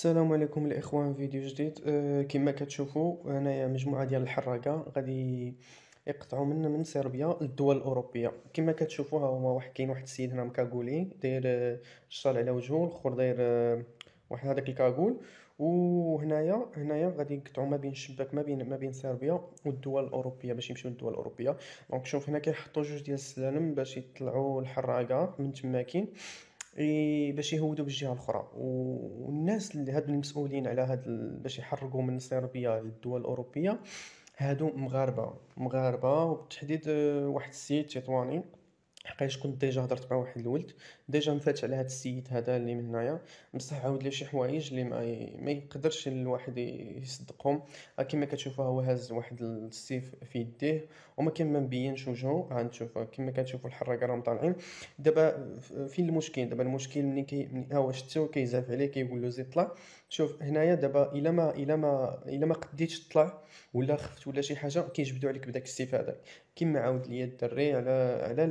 السلام عليكم الاخوان فيديو جديد أه كما كتشوفوا هنايا مجموعه ديال الحراقه غادي يقطعوا منا من صربيا للدول الاوروبيه كما كتشوفوا ها هما واحد كاين واحد السيد هنا مكاغولي داير أه، الشال على وجهه الاخر داير أه، واحد هذاك الكاغول وهنايا هنايا غادي يقطعوا ما بين الشباك ما بين ما بين صربيا والدول الاوروبيه باش يمشيو للدول الاوروبيه دونك شوف هنا كيحطوا جوج ديال السلالم باش يطلعوا الحراقه من تماكين باش يهودوا بالجهه الاخرى والناس اللي هادو المسؤولين على هاد باش يحرقوا من صربيا للدول الاوروبيه هادو مغاربه مغاربه وبالتحديد آه، واحد السيد تطواني حقاش كنت ديجا هضرت مع واحد الولد ديجا مفاتش على هذا السيد هذا اللي من هنايا بصح عاود لي شي حوايج اللي ما, ما يقدرش الواحد يصدقهم آه، كما كتشوفوا هو هاز واحد السيف في يديه وما كان ما مبينش وجهه آه، غنشوف آه، كما كتشوفوا الحراقه راهم طالعين دابا فين المشكل دابا المشكل ملي كي ها هو شتو كيزاف عليه كيقول له زيد طلع شوف هنايا دابا الا ما الا ما الا ما قديتش تطلع ولا خفت ولا شي حاجه كيجبدوا عليك بداك السيف هذاك كما عاود ليا الدري على على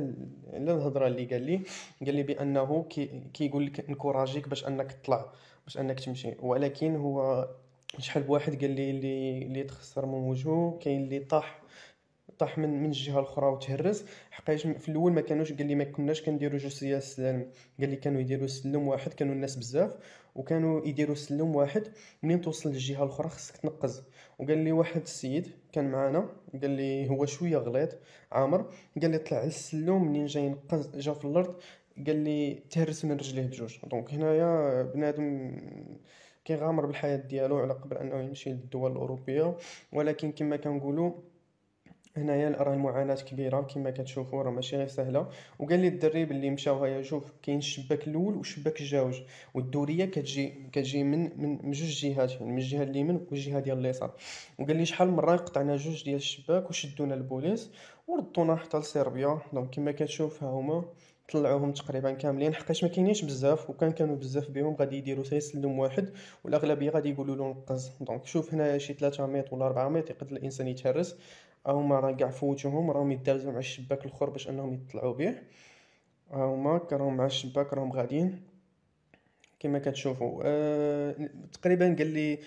الهضره اللي قال لي قال لي بانه كي كيقول لك انكوراجيك باش انك تطلع باش انك تمشي ولكن هو شحال بواحد قال لي اللي اللي تخسر من وجهه كاين اللي طاح طاح من من الجهه الاخرى وتهرس حقيقه في الاول ما كانوش قال لي ما كناش كنديروا جوج سلالم قال لي كانوا يديروا سلم واحد كانوا الناس بزاف وكانوا يديروا سلم واحد منين توصل للجهه الاخرى خصك تنقز وقال لي واحد السيد كان معانا قال لي هو شويه غليظ عامر قال لي طلع على السلم منين جاي ينقز جا في الارض قال لي تهرس من رجليه بجوج دونك هنايا بنادم كيغامر بالحياه ديالو على قبل انه يمشي للدول الاوروبيه ولكن كما كنقولوا هنايا يعني راه المعاناه كبيره كما كتشوفوا راه ماشي غير سهله وقال لي الدريب اللي مشاو هيا شوف كاين الشباك الاول والشباك الجاوج والدوريه كتجي كتجي من من, من جوج جهات يعني من الجهه اليمين والجهه ديال اليسار وقال لي شحال مره قطعنا جوج ديال الشباك وشدونا البوليس وردونا حتى لصربيا دونك كما كتشوف ها هما طلعوهم تقريبا كاملين حقاش ما كاينينش بزاف وكان كانوا بزاف بهم غادي يديروا سيسلم واحد والاغلبيه غادي يقولوا له نقز دونك شوف هنا شي 300 ولا 400 يقدر الانسان يتهرس هما راه كاع فوتوهم راهم يدارزوا مع الشباك الاخر باش انهم يطلعوا به هما كانوا مع الشباك راهم غاديين كما كتشوفوا أه تقريبا قال لي أه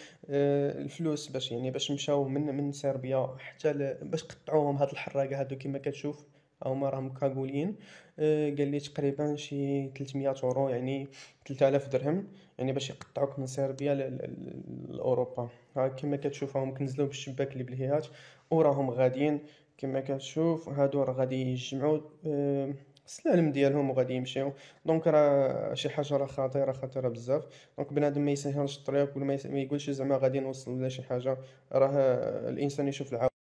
الفلوس باش يعني باش مشاو من من صربيا حتى باش قطعوهم هاد الحراقه هادو كما كتشوف هما راهم كاغولين أه قال لي تقريبا شي 300 اورو يعني 3000 درهم يعني باش يقطعوك من صربيا لاوروبا ها كما كتشوفهم كنزلو بالشباك اللي بالهيات وراهم غاديين كما كتشوف هادو راه غادي يجمعوا أه السلالم ديالهم وغادي يمشيو دونك راه شي حاجه راه خطيره خطيره بزاف دونك بنادم ما يسهلش الطريق ولا ما يقولش زعما غادي نوصل ولا شي حاجه راه الانسان يشوف العوامل